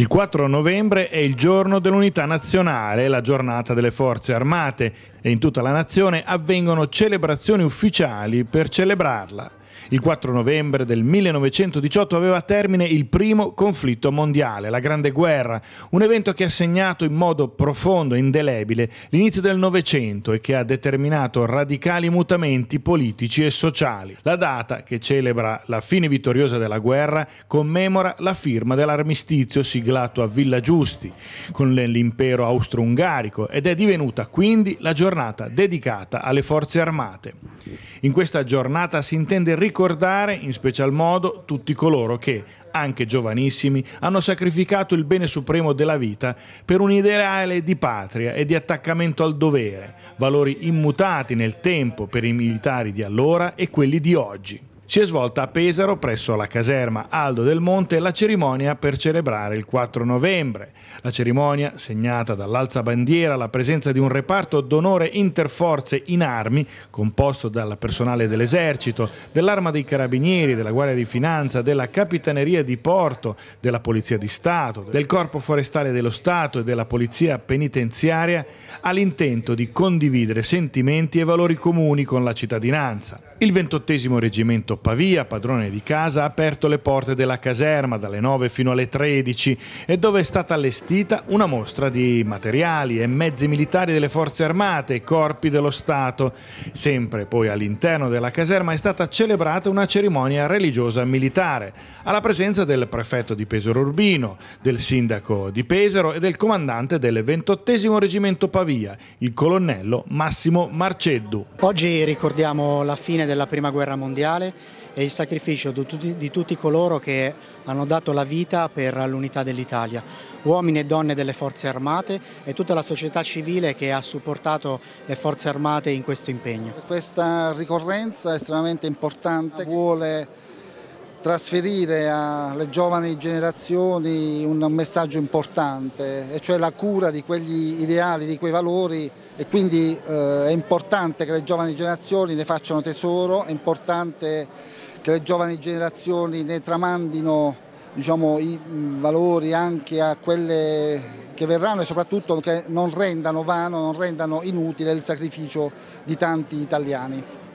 Il 4 novembre è il giorno dell'unità nazionale, la giornata delle forze armate e in tutta la nazione avvengono celebrazioni ufficiali per celebrarla. Il 4 novembre del 1918 aveva a termine il primo conflitto mondiale, la Grande Guerra, un evento che ha segnato in modo profondo e indelebile l'inizio del Novecento e che ha determinato radicali mutamenti politici e sociali. La data, che celebra la fine vittoriosa della guerra, commemora la firma dell'armistizio siglato a Villa Giusti con l'impero austro-ungarico ed è divenuta quindi la giornata dedicata alle forze armate. In questa giornata si intende ricordare ricordare in special modo tutti coloro che, anche giovanissimi, hanno sacrificato il bene supremo della vita per un ideale di patria e di attaccamento al dovere, valori immutati nel tempo per i militari di allora e quelli di oggi. Si è svolta a Pesaro presso la caserma Aldo del Monte la cerimonia per celebrare il 4 novembre. La cerimonia, segnata dall'alzabandiera la presenza di un reparto d'onore interforze in armi, composto dal personale dell'esercito, dell'arma dei carabinieri, della Guardia di Finanza, della Capitaneria di Porto, della Polizia di Stato, del Corpo Forestale dello Stato e della Polizia Penitenziaria, ha l'intento di condividere sentimenti e valori comuni con la cittadinanza. Il 28 Reggimento Pavia, padrone di casa, ha aperto le porte della caserma dalle 9 fino alle 13 e dove è stata allestita una mostra di materiali e mezzi militari delle forze armate e corpi dello Stato. Sempre poi all'interno della caserma è stata celebrata una cerimonia religiosa militare, alla presenza del prefetto di Pesaro Urbino, del sindaco di Pesaro e del comandante del 28 Reggimento Pavia, il colonnello Massimo Marceddu. Oggi ricordiamo la fine della Prima Guerra Mondiale e il sacrificio di tutti, di tutti coloro che hanno dato la vita per l'unità dell'Italia, uomini e donne delle forze armate e tutta la società civile che ha supportato le forze armate in questo impegno. Questa ricorrenza è estremamente importante, vuole trasferire alle giovani generazioni un messaggio importante, e cioè la cura di quegli ideali, di quei valori e quindi eh, è importante che le giovani generazioni ne facciano tesoro, è importante che le giovani generazioni ne tramandino diciamo, i valori anche a quelle che verranno e soprattutto che non rendano vano, non rendano inutile il sacrificio di tanti italiani.